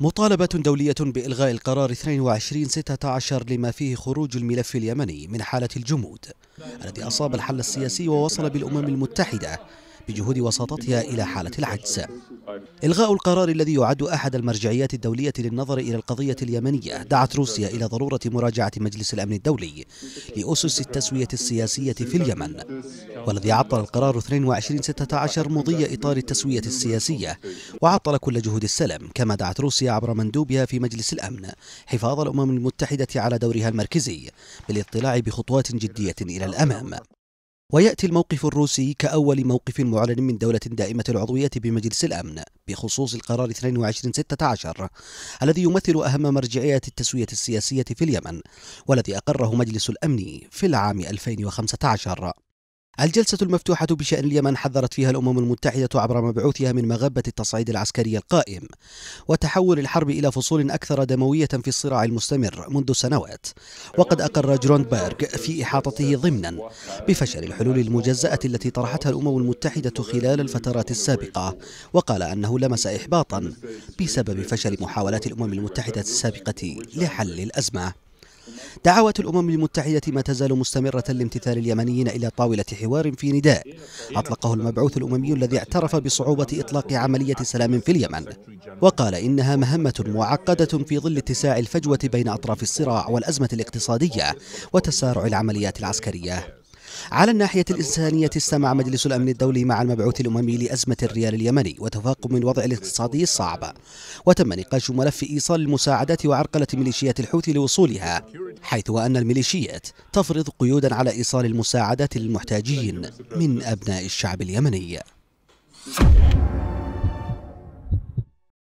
مطالبة دولية بإلغاء القرار 2216 لما فيه خروج الملف اليمني من حالة الجمود الذي أصاب الحل السياسي ووصل بالأمم المتحدة بجهود وساطتها إلى حالة العجز إلغاء القرار الذي يعد أحد المرجعيات الدولية للنظر إلى القضية اليمنية دعت روسيا إلى ضرورة مراجعة مجلس الأمن الدولي لأسس التسوية السياسية في اليمن والذي عطل القرار 22/16 مضي إطار التسوية السياسية وعطل كل جهود السلام كما دعت روسيا عبر مندوبها في مجلس الأمن حفاظ الأمم المتحدة على دورها المركزي بالاطلاع بخطوات جدية إلى الأمام ويأتي الموقف الروسي كأول موقف معلن من دولة دائمة العضوية بمجلس الأمن بخصوص القرار 2216 الذي يمثل أهم مرجعيات التسوية السياسية في اليمن والذي أقره مجلس الأمن في العام 2015 الجلسة المفتوحة بشأن اليمن حذرت فيها الأمم المتحدة عبر مبعوثها من مغبة التصعيد العسكري القائم وتحول الحرب إلى فصول أكثر دموية في الصراع المستمر منذ سنوات وقد أقر بيرغ في إحاطته ضمنا بفشل الحلول المجزأة التي طرحتها الأمم المتحدة خلال الفترات السابقة وقال أنه لمس إحباطا بسبب فشل محاولات الأمم المتحدة السابقة لحل الأزمة دعوات الأمم المتحدة ما تزال مستمرة لامتثال اليمنيين إلى طاولة حوار في نداء أطلقه المبعوث الأممي الذي اعترف بصعوبة إطلاق عملية سلام في اليمن وقال إنها مهمة معقدة في ظل اتساع الفجوة بين أطراف الصراع والأزمة الاقتصادية وتسارع العمليات العسكرية على الناحية الإنسانية استمع مجلس الأمن الدولي مع المبعوث الأممي لأزمة الريال اليمني وتفاقم الوضع الاقتصادي الصعب وتم نقاش ملف إيصال المساعدات وعرقلة ميليشيات الحوثي لوصولها حيث أن الميليشيات تفرض قيودا على إيصال المساعدات للمحتاجين من أبناء الشعب اليمني